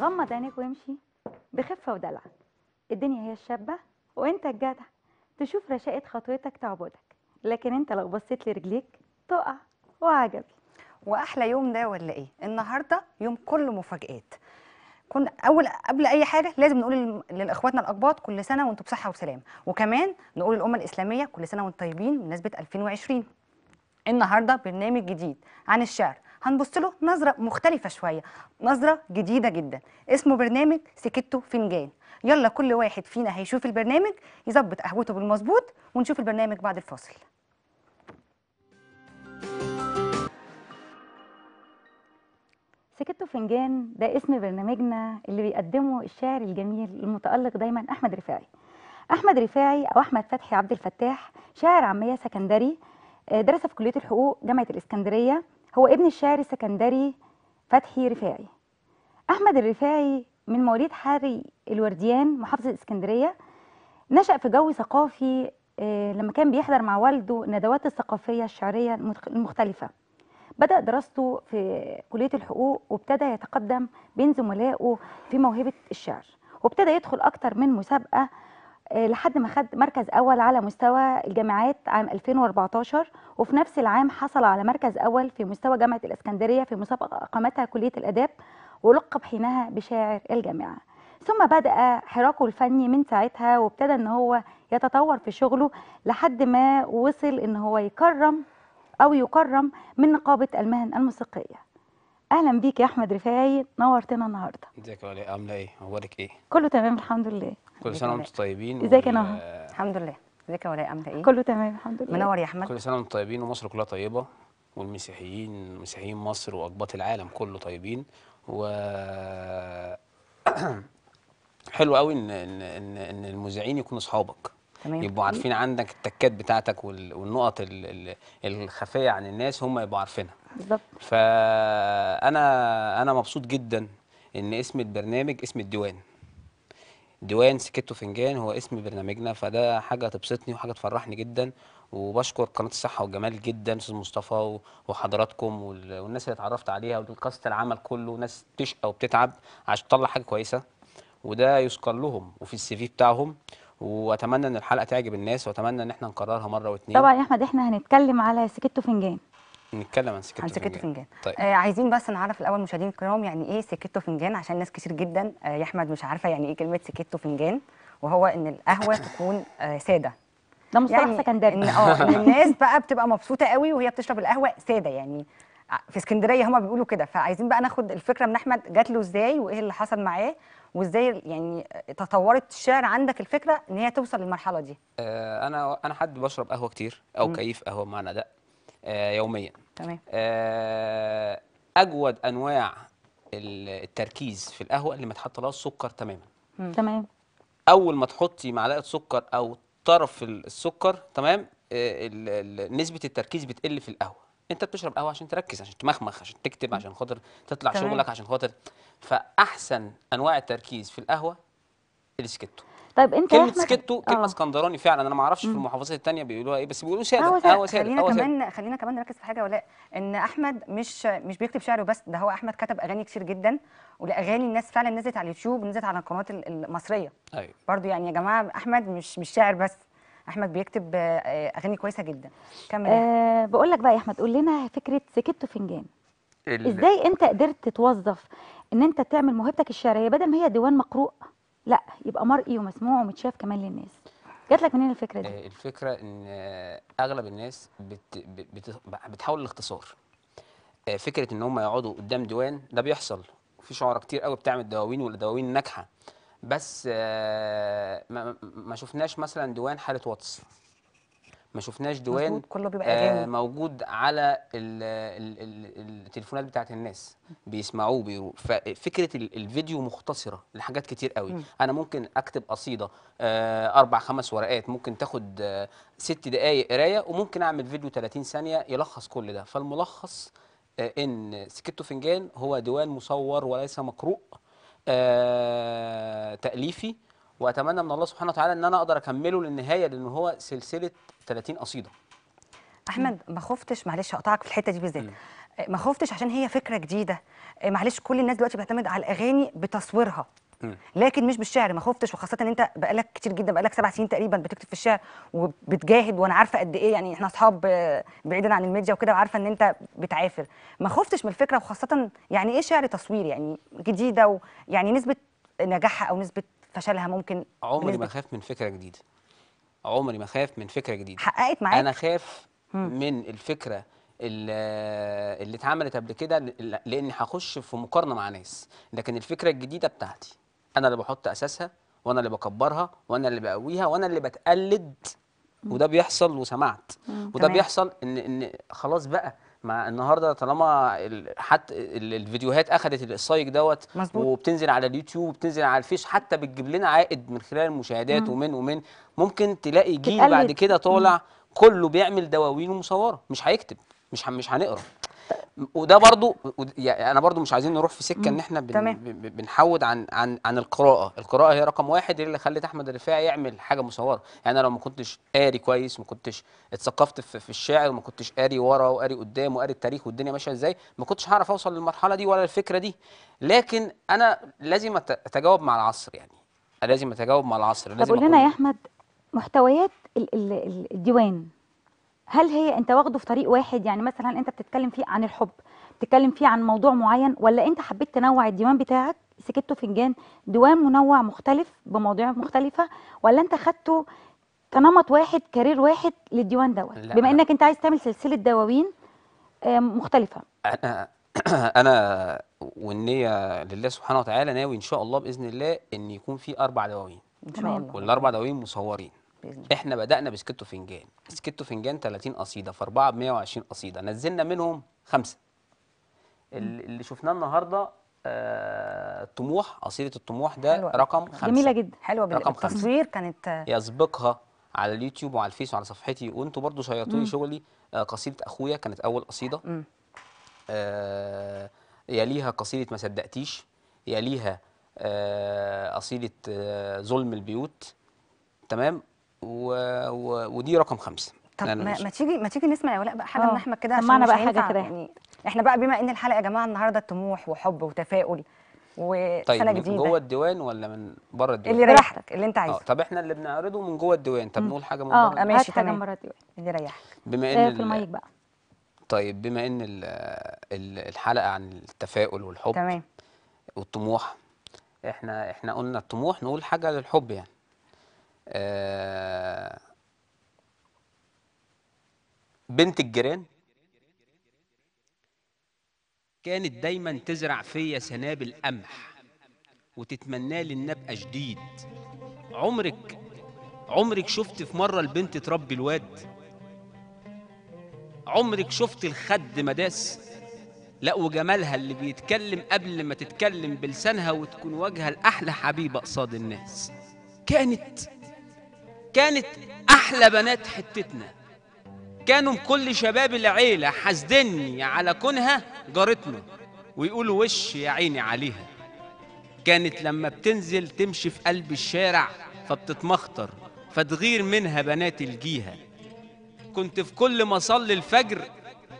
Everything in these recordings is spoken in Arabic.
غمض عينيك وامشي بخفة ودلع الدنيا هي الشابة وانت الجدع تشوف رشاقة خطوتك تعبدك لكن انت لو بصيت لرجليك تقع وعجب واحلى يوم ده ولا ايه النهارده يوم كله مفاجآت كن اول قبل اي حاجه لازم نقول لاخواتنا الاقباط كل سنه وانتم بصحه وسلام وكمان نقول للامه الاسلاميه كل سنه وانتم طيبين بمناسبه 2020 النهارده برنامج جديد عن الشعر هنبص له نظره مختلفه شويه نظره جديده جدا اسمه برنامج سكته فنجان يلا كل واحد فينا هيشوف البرنامج يظبط قهوته بالمظبوط ونشوف البرنامج بعد الفاصل سكته فنجان ده اسم برنامجنا اللي بيقدمه الشاعر الجميل المتألق دايما أحمد رفاعي أحمد رفاعي أو أحمد فتحي عبد الفتاح شاعر عامية سكندري آه، درس في كلية الحقوق جامعة الإسكندرية هو ابن الشاعر السكندري فتحي رفاعي أحمد الرفاعي من مواليد حاري الورديان محافظة اسكندرية نشأ في جو ثقافي آه، لما كان بيحضر مع والده الندوات الثقافية الشعرية المختلفة بدأ دراسته في كلية الحقوق وابتدى يتقدم بين زملائه في موهبة الشعر وابتدى يدخل أكتر من مسابقة آه، لحد ما خد مركز اول على مستوى الجامعات عام 2014 وفي نفس العام حصل على مركز اول في مستوى جامعه الاسكندريه في مسابقه اقامتها كليه الاداب ولقب حينها بشاعر الجامعه ثم بدا حراكه الفني من ساعتها وابتدى ان هو يتطور في شغله لحد ما وصل ان هو يكرم او يكرم من نقابه المهن الموسيقيه اهلا بيك يا احمد رفاعي نورتنا النهارده ازيك يا عامله ايه اخبارك ايه كله تمام الحمد لله كل سنه وانتم طيبين ازيك يا نهى الحمد لله ازيك يا عامله ايه كله تمام الحمد لله منور يا احمد كل سنه وانتم طيبين ومصر كلها طيبه والمسيحيين مسيحيين مصر واقباط العالم كله طيبين و حلو قوي ان ان ان, إن المذيعين يكونوا اصحابك تمام يبقوا عارفين عندك التكات بتاعتك والنقط الخفيه عن الناس هم يبقوا عارفينها بالظبط فانا انا مبسوط جدا ان اسم البرنامج اسم الديوان ديوان سكتو فنجان هو اسم برنامجنا فده حاجه تبسطني وحاجه تفرحني جدا وبشكر قناه الصحه والجمال جدا استاذ مصطفى وحضراتكم والناس اللي اتعرفت عليها والكاست العمل كله ناس تشقى وبتتعب عشان تطلع حاجه كويسه وده يذكر لهم وفي السي في بتاعهم واتمنى ان الحلقه تعجب الناس واتمنى ان احنا نكررها مره واثنين طبعا يا احمد احنا هنتكلم على سكتو فنجان نتكلم عن سكته عن سكته فنجان, فنجان. طيب. آه عايزين بس نعرف الاول مشاهدين الكرام يعني ايه سكته فنجان عشان ناس كتير جدا آه يا احمد مش عارفه يعني ايه كلمه سكته فنجان وهو ان القهوه تكون آه ساده ده مصطلح يعني سكندري ان اه الناس بقى بتبقى مبسوطه قوي وهي بتشرب القهوه ساده يعني آه، في اسكندريه هما بيقولوا كده فعايزين بقى ناخد الفكره من احمد جات له ازاي وايه اللي حصل معاه وازاي يعني آه، تطورت الشعر عندك الفكره ان هي توصل للمرحله دي آه، انا انا حد بشرب قهوه كتير او كيف قهوه بمعنى ده آه، يوميا تمام آه، اجود انواع التركيز في القهوه اللي ما تحطلهاش سكر تماما تمام اول ما تحطي معلقه سكر او طرف السكر تمام آه، نسبه التركيز بتقل في القهوه انت بتشرب قهوه عشان تركز عشان تمخمخ عشان تكتب عشان خاطر تطلع شغلك عشان خاطر فاحسن انواع التركيز في القهوه الاسكتو طيب انت كلمه سكتو كلمه آه. اسكندراني فعلا انا ما اعرفش في المحافظات الثانيه بيقولوها ايه بس بيقولوا ساده اه, آه، ساده خلينا آه، كمان خلينا كمان نركز في حاجه ولاء ان احمد مش مش بيكتب شعره بس ده هو احمد كتب اغاني كتير جدا والاغاني الناس فعلا نزلت على اليوتيوب نزلت على القنوات المصريه ايوه برضو يعني يا جماعه احمد مش مش شاعر بس احمد بيكتب اغاني كويسه جدا كمل أه بقول لك بقى يا احمد قول لنا فكره سكتو فنجان ازاي انت قدرت توظف ان انت تعمل موهبتك الشعريه بدل ما هي ديوان مقروء لا يبقى مرئي ومسموع ومتشاف كمان للناس جات لك منين الفكره دي آه، الفكره ان آه، اغلب الناس بت... بت... بتحاول الاختصار آه، فكره ان هم يقعدوا قدام ديوان ده بيحصل في شعراء كتير قوي بتعمل دواوين والدواوين ناجحه بس ما شفناش مثلا ديوان حاله واتس ما شفناش ديوان كله بيبقى آه موجود على التليفونات بتاعت الناس بيسمعوه بيرو ففكره الفيديو مختصره لحاجات كتير قوي انا ممكن اكتب قصيده آه اربع خمس ورقات ممكن تاخد آه ست دقائق قرايه وممكن اعمل فيديو 30 ثانيه يلخص كل ده فالملخص آه ان سكتو فنجان هو ديوان مصور وليس مقروء آه تاليفي واتمنى من الله سبحانه وتعالى ان انا اقدر اكمله للنهايه لان هو سلسله 30 قصيده احمد ما خفتش معلش هقطعك في الحته دي بالذات آه، ما خفتش عشان هي فكره جديده آه، معلش كل الناس دلوقتي بتعتمد على الاغاني بتصويرها لكن مش بالشعر ما خفتش وخاصه ان انت بقالك كتير جدا بقالك سبع سنين تقريبا بتكتب في الشعر وبتجاهد وانا عارفه قد ايه يعني احنا اصحاب آه، بعيدا عن الميديا وكده وعارفه ان انت بتعافر ما خفتش من الفكره وخاصه يعني ايه شعر تصوير يعني جديده ويعني نسبه نجاحها او نسبه فشلها ممكن عمري ما اخاف من فكره جديده عمري ما اخاف من فكره جديده حققت معاك انا اخاف من الفكره اللي اتعملت قبل كده لاني هخش في مقارنه مع ناس لكن الفكره الجديده بتاعتي انا اللي بحط اساسها وانا اللي بكبرها وانا اللي بقويها وانا اللي بتقلد وده بيحصل وسمعت وده بيحصل ان ان خلاص بقى ما النهارده طالما حتى الفيديوهات اخذت السايق دوت مزبوط. وبتنزل على اليوتيوب وبتنزل على الفيس حتى بتجيب لنا عائد من خلال المشاهدات مم. ومن ومن ممكن تلاقي جيل بعد كده طالع كله بيعمل دواوين ومصوره مش هيكتب مش مش هنقرا وده برضو يعني انا برضو مش عايزين نروح في سكه ان احنا بن تمام. بنحود عن عن عن القراءه القراءه هي رقم واحد اللي خلت احمد الرفاعي يعمل حاجه مصوره يعني انا لو ما كنتش قاري كويس ما كنتش اتثقفت في, الشاعر الشعر وما كنتش قاري ورا وقاري قدام وقاري التاريخ والدنيا ماشيه ازاي ما كنتش هعرف اوصل للمرحله دي ولا الفكره دي لكن انا لازم اتجاوب مع العصر يعني لازم اتجاوب مع العصر لازم طب قول لنا يا احمد محتويات الديوان هل هي انت واخده في طريق واحد يعني مثلا انت بتتكلم فيه عن الحب بتتكلم فيه عن موضوع معين ولا انت حبيت تنوع الديوان بتاعك سكته فنجان ديوان منوع مختلف بمواضيع مختلفه ولا انت خدته كنمط واحد كارير واحد للديوان دوت بما انك انت عايز تعمل سلسله دواوين آه، مختلفه انا انا والنيه لله سبحانه وتعالى ناوي ان شاء الله باذن الله ان يكون في اربع دواوين ان شاء الله والاربع دواوين مصورين باذن احنا بدانا بسكتو فنجان سكتو فنجان 30 قصيده في 4 ب 120 قصيده نزلنا منهم خمسه اللي شفناه النهارده آه، طموح قصيده الطموح ده حلوة. رقم خمسة جميله جدا حلوه رقم التصوير خمسة. كانت يسبقها على اليوتيوب وعلى الفيس وعلى صفحتي وانتم برضو شيرتوا لي شغلي آه قصيده اخويا كانت اول قصيده آه يليها قصيده ما صدقتيش يليها آه قصيده آه ظلم البيوت تمام و... و... ودي رقم خمسه طب ما, ما تيجي ما تيجي نسمع يا ولاء بقى حاجه آه. من احمد كده عشان بقى حاجه كده يعني احنا بقى بما ان الحلقه يا جماعه النهارده طموح وحب وتفاؤل وسنه طيب جديده من جوه الديوان ولا من بره الديوان اللي يريحك اللي انت عايزه اه طب احنا اللي بنعرضه من جوه الديوان طب نقول حاجه من بره اه ماشي تمام من بره الديوان اللي يريحك بما آه، ان في المايك بقى طيب بما ان الحلقه عن التفاؤل والحب تمام والطموح احنا احنا قلنا الطموح نقول حاجه للحب يعني آه، بنت الجيران كانت دايما تزرع فيا سنابل قمح وتتمنى لي ان ابقى شديد عمرك عمرك شفت في مره البنت تربي الواد عمرك شفت الخد مداس لا وجمالها اللي بيتكلم قبل ما تتكلم بلسانها وتكون وجهها الاحلى حبيبه قصاد الناس كانت كانت أحلى بنات حتتنا كانوا كل شباب العيلة حاسدني على كونها جارتنا ويقولوا وش يا عيني عليها كانت لما بتنزل تمشي في قلب الشارع فبتتمخطر فتغير منها بنات الجيهة كنت في كل ما صلي الفجر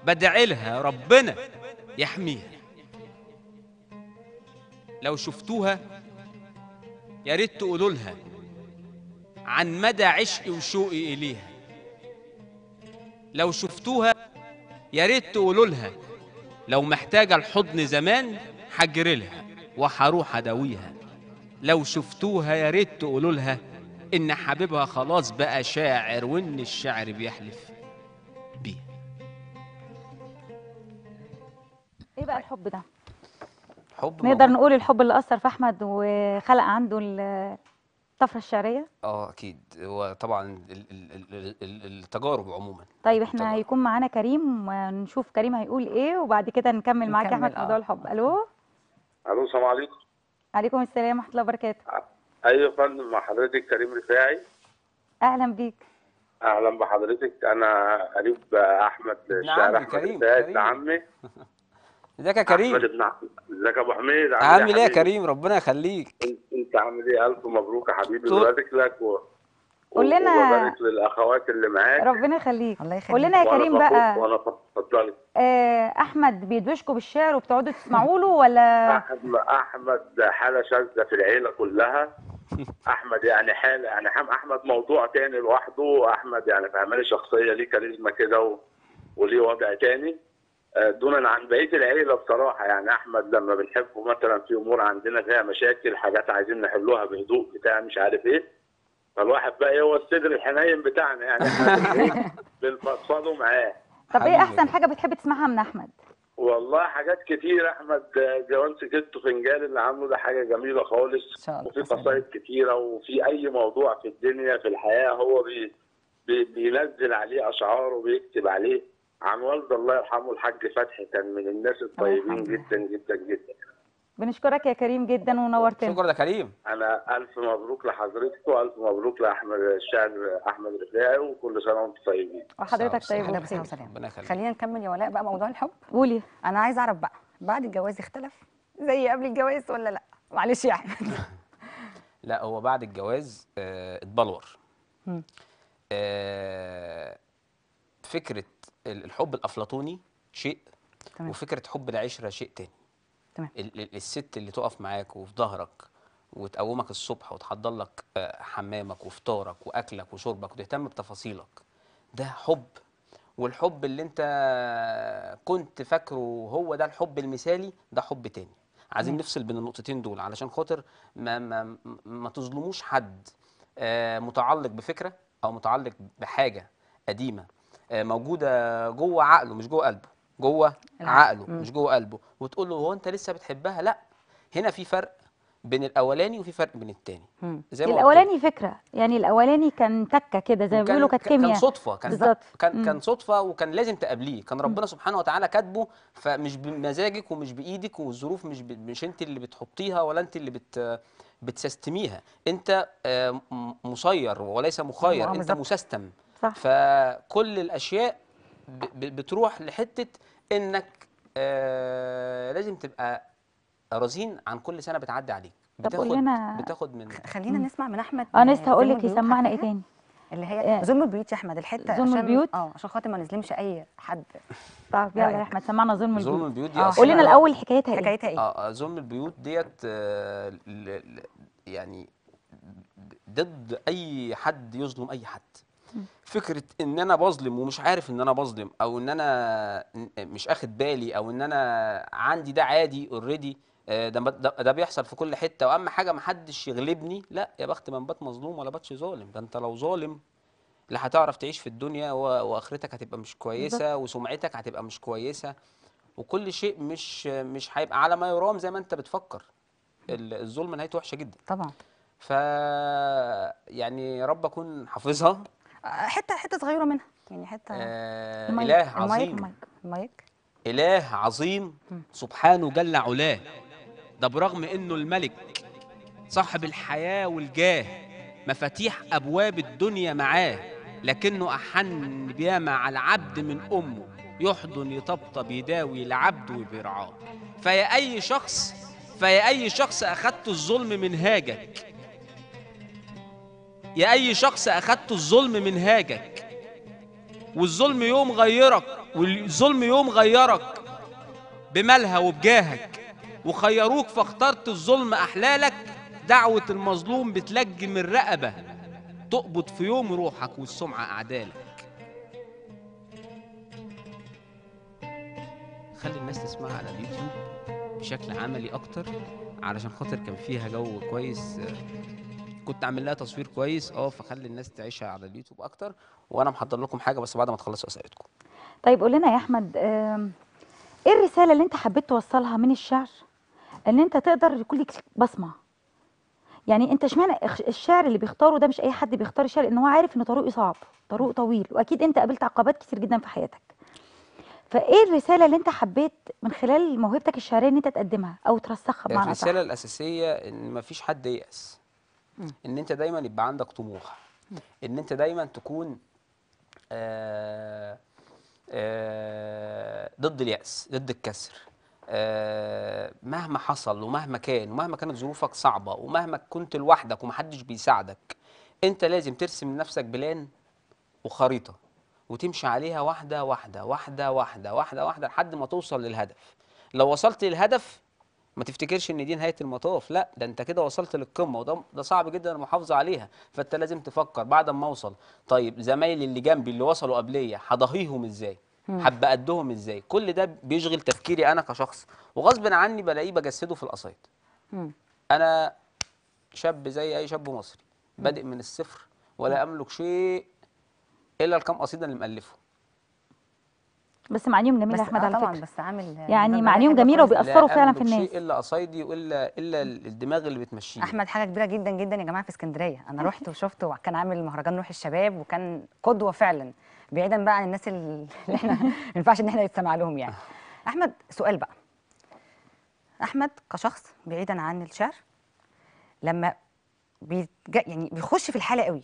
بدعي لها ربنا يحميها لو شفتوها يا ريت تقولوا لها عن مدى عشقي وشوقي إليها لو شفتوها يا ريت تقولوا لها لو محتاجة الحضن زمان حجرلها لها وهروح أداويها لو شفتوها يا ريت تقولوا لها إن حبيبها خلاص بقى شاعر وإن الشعر بيحلف بيه إيه بقى الحب ده؟ حب نقدر نقول الحب اللي أثر في أحمد وخلق عنده الطفره الشعريه اه اكيد وطبعا التجارب عموما طيب احنا التجارب. هيكون معانا كريم ونشوف كريم هيقول ايه وبعد كده نكمل معاك يا احمد موضوع آه. الحب الو الو السلام عليكم عليكم السلام ورحمه الله وبركاته ايوه يا فندم مع حضرتك كريم رفاعي اهلا بيك اهلا بحضرتك انا قريب احمد نعم شاعر احمد كريم. رفاعي عمي ازيك يا كريم ازيك يا ابو حميد عامل ايه يا إيه كريم ربنا يخليك انت عامل ايه الف مبروك يا حبيبي بارك لك و... قول لنا وبارك للاخوات اللي معاك ربنا يخليك الله يخليك قول لنا يا كريم بقى وانا اتفضلي آه، احمد بيدوشكوا بالشعر وبتقعدوا تسمعوا له ولا احمد احمد حاله شاذه في العيله كلها احمد يعني حاله يعني احمد موضوع تاني لوحده احمد يعني فهماني شخصيه ليه كاريزما كده و... وليه وضع تاني آه، دونا عن بقيه العيله بصراحه يعني احمد لما بنحبه مثلا في امور عندنا فيها مشاكل حاجات عايزين نحلوها بهدوء بتاع مش عارف ايه فالواحد بقى إيه هو الصدر الحنين بتاعنا يعني إيه، بنفضفضه معاه طب ايه احسن حاجه بتحب تسمعها من احمد؟ والله حاجات كتير احمد جوان سكت فنجان اللي عامله ده حاجه جميله خالص وفي قصائد كتيره وفي اي موضوع في الدنيا في الحياه هو بي بي بينزل عليه اشعار وبيكتب عليه عن والد الله يرحمه الحاج فتحي كان من الناس الطيبين جدا جدا جدا بنشكرك يا كريم جدا ونورتنا شكرا يا كريم انا الف مبروك لحضرتك والف مبروك لاحمد الشاعر احمد رفاعي وكل سنه وانتم طيبين وحضرتك طيب اهلا بصحه وسلامه خلينا نكمل يا ولاء بقى موضوع الحب قولي انا عايز اعرف بقى بعد الجواز اختلف زي قبل الجواز ولا لا معلش يا احمد لا هو بعد الجواز آه، اتبلور آه، فكره الحب الافلاطوني شيء تمام. وفكره حب العشره شيء تاني تمام الست اللي تقف معاك وفي ظهرك وتقومك الصبح وتحضر لك آه، حمامك وفطارك واكلك وشربك وتهتم بتفاصيلك ده حب والحب اللي انت كنت فاكره هو ده الحب المثالي ده حب تاني عايزين نفصل بين النقطتين دول علشان خاطر ما ما ما تظلموش حد آه، متعلق بفكره او متعلق بحاجه قديمه آه، موجوده جوه عقله مش جوه قلبه جوه عقله مش جوه قلبه وتقول له هو انت لسه بتحبها لا هنا في فرق بين الاولاني وفي فرق بين الثاني زي ما الاولاني قلت. فكره يعني الاولاني كان تكه كده زي ما بيقولوا كانت كيمياء كان صدفه كان كان كان صدفه وكان لازم تقابليه كان ربنا مم. سبحانه وتعالى كاتبه فمش بمزاجك ومش بايدك والظروف مش ب... مش انت اللي بتحطيها ولا انت اللي بت بتسستميها انت آه، مسير وليس مخير آه، انت مسستم صح. فكل الاشياء بتروح لحته انك آه لازم تبقى رزين عن كل سنه بتعدي عليك بتاخد لنا بتاخد من خلينا مم. نسمع من احمد انا لسه آه، هقول لك يسمعنا ايه تاني اللي هي ظلم آه. البيوت يا احمد الحته ظلم البيوت اه عشان خاطر ما نظلمش اي حد طب يلا يا احمد سمعنا ظلم البيوت ظلم البيوت دي آه، قول لنا الاول حكايتها ايه حكايتها ايه اه ظلم البيوت ديت يعني ضد اي حد يظلم اي حد فكره ان انا بظلم ومش عارف ان انا بظلم او ان انا مش اخد بالي او ان انا عندي ده عادي اوريدي آه، ده, ده, بيحصل في كل حته واهم حاجه محدش يغلبني لا يا بخت من بات مظلوم ولا باتش ظالم ده انت لو ظالم لا هتعرف تعيش في الدنيا واخرتك هتبقى مش كويسه وسمعتك هتبقى مش كويسه وكل شيء مش مش هيبقى على ما يرام زي ما انت بتفكر الظلم نهايته وحشه جدا طبعا ف يعني رب اكون حافظها حته حته صغيره منها يعني حته آه المايك. اله عظيم المايك المايك اله عظيم سبحانه جل علاه ده برغم انه الملك صاحب الحياه والجاه مفاتيح ابواب الدنيا معاه لكنه احن بياما على العبد من امه يحضن يطبطب يداوي العبد وبيرعاه فيا اي شخص فيا اي شخص اخذت الظلم منهاجك يا أي شخص أخدت الظلم منهاجك والظلم يوم غيرك والظلم يوم غيرك بمالها وبجاهك وخيروك فاخترت الظلم أحلالك دعوة المظلوم بتلجم الرقبة تقبض في يوم روحك والسمعة أعدالك خلي الناس تسمعها على اليوتيوب بشكل عملي أكتر علشان خاطر كان فيها جو كويس كنت عامل لها تصوير كويس اه فخلي الناس تعيشها على اليوتيوب اكتر وانا محضر لكم حاجه بس بعد ما تخلصوا اسئلتكم طيب قول لنا يا احمد ايه الرساله اللي انت حبيت توصلها من الشعر ان انت تقدر يكون لك بصمه يعني انت اشمعنى الشعر اللي بيختاره ده مش اي حد بيختار الشعر ان هو عارف ان طريقه صعب طريقه طويل واكيد انت قابلت عقبات كتير جدا في حياتك فايه الرساله اللي انت حبيت من خلال موهبتك الشعريه ان انت تقدمها او ترسخها بمعنى الرساله صح. الاساسيه ان مفيش حد ييأس ان انت دايما يبقى عندك طموح ان انت دايما تكون آآ آه، آآ آه، ضد اليأس ضد الكسر آه، مهما حصل ومهما كان ومهما كانت ظروفك صعبة ومهما كنت لوحدك ومحدش بيساعدك انت لازم ترسم لنفسك بلان وخريطة وتمشي عليها واحدة واحدة واحدة واحدة واحدة واحدة لحد ما توصل للهدف لو وصلت للهدف ما تفتكرش ان دي نهايه المطاف لا ده انت كده وصلت للقمه وده ده صعب جدا المحافظه عليها فانت لازم تفكر بعد ما اوصل طيب زمايلي اللي جنبي اللي وصلوا قبليه هضاهيهم ازاي هبقى قدهم ازاي كل ده بيشغل تفكيري انا كشخص وغصب عني بلاقيه بجسده في القصايد انا شاب زي اي شاب مصري بادئ من الصفر ولا املك شيء الا الكام قصيده اللي مالفه بس معانيهم جميله يا احمد آه على طبعا فكره بس عامل يعني معانيهم جميله وبيأثروا فعلا في الناس الا قصايدي والا الا الدماغ اللي بتمشيه احمد حاجه كبيره جدا جدا يا جماعه في اسكندريه انا رحت وشفته وكان عامل مهرجان روح الشباب وكان قدوه فعلا بعيدا بقى عن الناس اللي احنا ما ينفعش ان احنا نتسمع لهم يعني احمد سؤال بقى احمد كشخص بعيدا عن الشعر لما بيج... يعني بيخش في الحاله قوي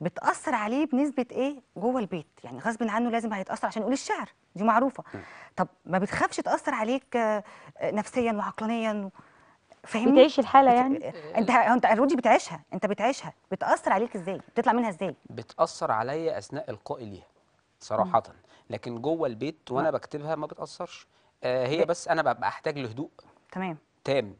بتاثر عليه بنسبه ايه جوه البيت يعني غصب عنه لازم هيتاثر عشان يقول الشعر دي معروفه طب ما بتخافش تاثر عليك آه، نفسيا وعقلانيا فاهمني بتعيش الحاله بت... يعني آه، انت انت رودي بتعيشها انت بتعيشها بتاثر عليك ازاي بتطلع منها ازاي بتاثر عليا اثناء القائي ليها صراحه م. لكن جوه البيت وانا بكتبها ما بتاثرش آه هي بس انا ببقى احتاج لهدوء تمام تام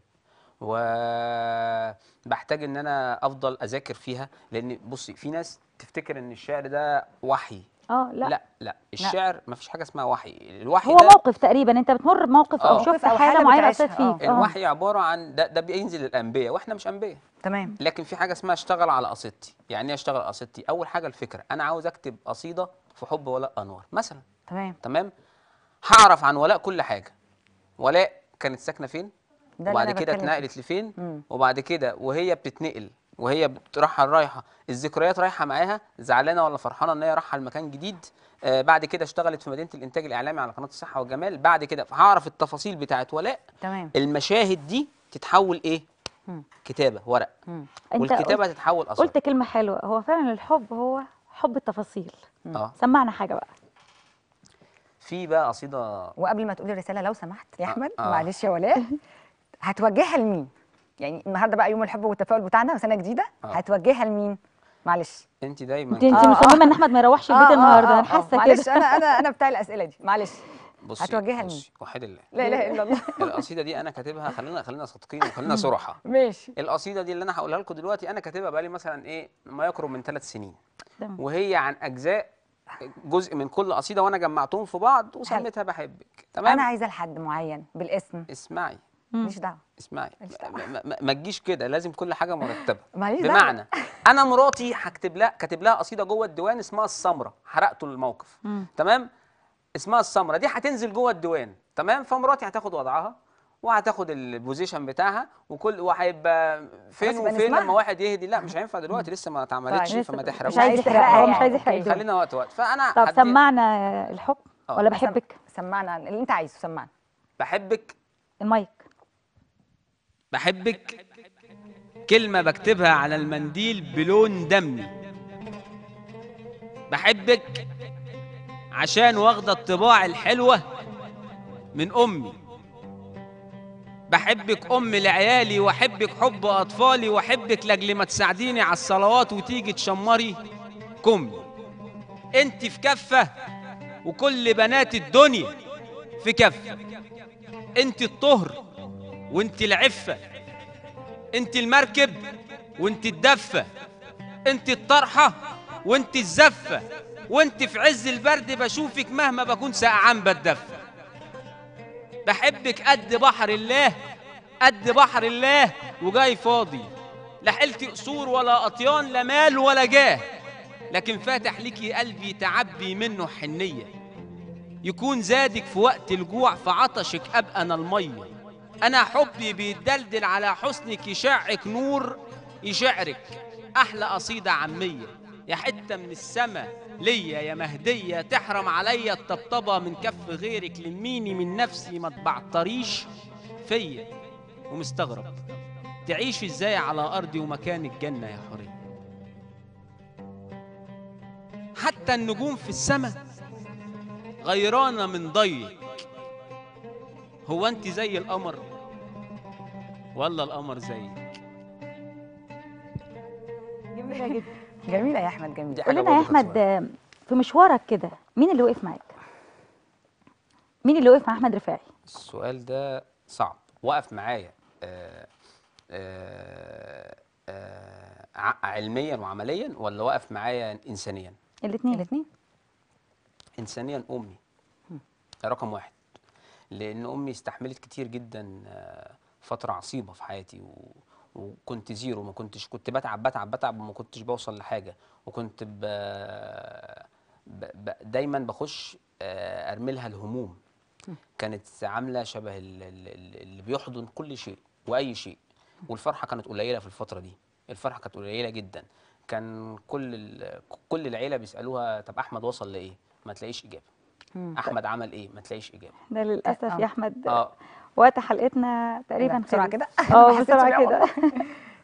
وبحتاج ان انا افضل اذاكر فيها لان بصي في ناس تفتكر ان الشعر ده وحي اه لا لا لا الشعر ما فيش حاجه اسمها وحي الوحي هو ده موقف تقريبا انت بتمر بموقف او آه. شفت أو حاله معينه اثرت فيك آه. الوحي عباره عن ده ده بينزل الانبياء واحنا مش انبياء تمام لكن في حاجه اسمها اشتغل على قصيدتي يعني ايه اشتغل على قصيدتي اول حاجه الفكره انا عاوز اكتب قصيده في حب ولاء انوار مثلا تمام تمام هعرف عن ولاء كل حاجه ولاء كانت ساكنه فين وبعد كده اتنقلت لفين مم. وبعد كده وهي بتتنقل وهي بترحل رايحه الذكريات رايحه معاها زعلانه ولا فرحانه ان هي رايحه لمكان جديد آه بعد كده اشتغلت في مدينه الانتاج الاعلامي على قناه الصحه والجمال بعد كده هعرف التفاصيل بتاعت ولاء تمام المشاهد دي تتحول ايه مم. كتابه ورق مم. والكتابه تتحول اثر قلت كلمه حلوه هو فعلا الحب هو حب التفاصيل اه سمعنا حاجه بقى في بقى قصيده وقبل ما تقول الرساله لو سمحت يا آه. احمد آه. معلش يا ولاء هتوجهها لمين؟ يعني النهارده بقى يوم الحب والتفاؤل بتاعنا وسنه جديده آه. هتوجهها لمين؟ معلش انت دايما انت آه مصممه ان احمد ما يروحش البيت آه, آه، النهارده آه انا حاسه آه. كده معلش انا انا انا بتاع الاسئله دي معلش بصي هتوجهها لمين؟ وحيد الله لا اله الا الله القصيده دي انا كاتبها خلينا خلينا صادقين وخلينا صراحه ماشي القصيده دي اللي انا هقولها لكم دلوقتي انا كاتبها بقى لي مثلا ايه ما يقرب من ثلاث سنين دم. وهي عن اجزاء جزء من كل قصيده وانا جمعتهم في بعض وسميتها بحبك تمام انا عايزه لحد معين بالاسم اسمعي مش دعوه اسمعي ما تجيش كده لازم كل حاجه مرتبه بمعنى انا مراتي هكتب لها كاتب لها قصيده جوه الديوان اسمها السمره حرقته الموقف تمام اسمها السمره دي هتنزل جوه الديوان تمام فمراتي هتاخد وضعها وهتاخد البوزيشن بتاعها وكل وهيبقى فين وفين لما واحد يهدي لا مش هينفع دلوقتي لسه ما اتعملتش طيب، فما تحرقش مش عايز تحرقها مش عايز تحرقها خلينا وقت وقت فانا طب سمعنا الحب آه. ولا بحبك سمعنا اللي انت عايزه سمعنا بحبك المايك بحبك كلمة بكتبها على المنديل بلون دمي بحبك عشان واخدة الطباع الحلوة من أمي بحبك أم لعيالي وأحبك حب أطفالي وأحبك لأجل ما تساعديني على الصلوات وتيجي تشمري كمي أنت في كفة وكل بنات الدنيا في كفة أنت الطهر وانت العفة انت المركب وانت الدفة انت الطرحة وانت الزفة وانت في عز البرد بشوفك مهما بكون سقعان بتدفى بحبك قد بحر الله قد بحر الله وجاي فاضي لا حلت قصور ولا أطيان لا مال ولا جاه لكن فاتح ليكي قلبي تعبي منه حنية يكون زادك في وقت الجوع في عطشك أبقى أنا المية أنا حبي بيدلدل على حسنك يشعك نور يشعرك أحلى قصيدة عامية يا حتة من السما ليا يا مهدية تحرم عليا الطبطبة من كف غيرك لميني من نفسي ما تبعتريش فيا ومستغرب تعيش ازاي على أرضي ومكان الجنة يا حرية حتى النجوم في السما غيرانة من ضيك هو انت زي القمر ولا القمر زيك جميله جدا جميله يا احمد جميله قول لنا يا احمد في مشوارك كده مين اللي وقف معاك مين اللي وقف مع احمد رفاعي السؤال ده صعب وقف معايا آآ آه، آآ آه، آآ آه، علميا وعمليا ولا وقف معايا انسانيا الاثنين الاثنين انسانيا امي رقم واحد لان امي استحملت كتير جدا آه، فتره عصيبه في حياتي و... وكنت زيرو ما كنتش كنت بتعب بتعب بتعب وما كنتش بوصل لحاجه وكنت ب... ب... ب... دايما بخش آه، ارملها الهموم كانت عامله شبه اللي بيحضن كل شيء واي شيء والفرحه كانت قليله في الفتره دي الفرحه كانت قليله جدا كان كل كل العيله بيسالوها طب احمد وصل لايه ما تلاقيش اجابه مم. احمد عمل ايه ما تلاقيش اجابه ده للاسف آه. يا احمد آه. وقت حلقتنا تقريبا بسرعه كده اه بسرعه كده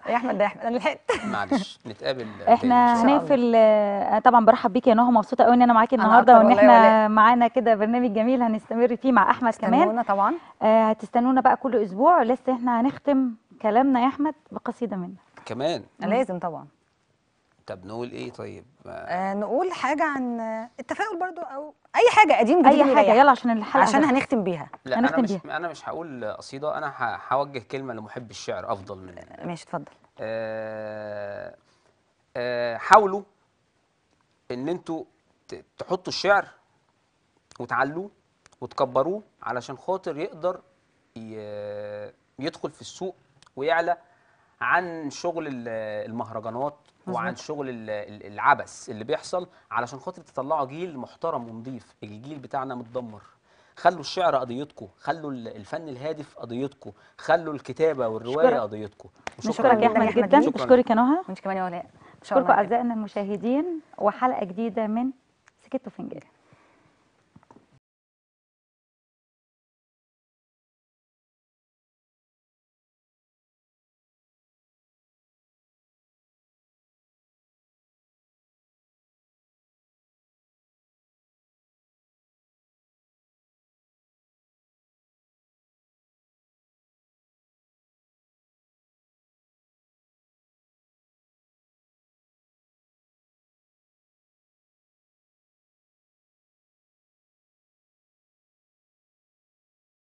يا احمد ده احمد انا لحقت معلش نتقابل احنا هنقفل آه، طبعا برحب بيك يا نهى مبسوطه قوي ان انا معاكي النهارده وان احنا معانا كده برنامج جميل هنستمر فيه مع احمد كمان هتستنونا طبعا آه، هتستنونا بقى كل اسبوع لسه احنا هنختم كلامنا يا احمد بقصيده منك كمان لازم طبعا طب نقول ايه طيب آه نقول حاجه عن التفاؤل برضو او اي حاجه قديم جديد اي حاجه يلا عشان الحلقه عشان هنختم بيها لا هنختم انا مش بيها. انا مش هقول قصيده انا هوجه كلمه لمحب الشعر افضل من آه، ماشي اتفضل آه آه حاولوا ان انتوا تحطوا الشعر وتعلوه وتكبروه علشان خاطر يقدر يدخل في السوق ويعلى عن شغل المهرجانات وعن شغل العبث اللي بيحصل علشان خاطر تطلعوا جيل محترم ونضيف الجيل بتاعنا متدمر خلوا الشعر قضيتكم خلوا الفن الهادف قضيتكم خلوا الكتابه والروايه قضيتكم شكرا يا احمد جدا بشكرك يا نهى وانت كمان يا ولاء بشكركم اعزائنا المشاهدين وحلقه جديده من سكت وفنجان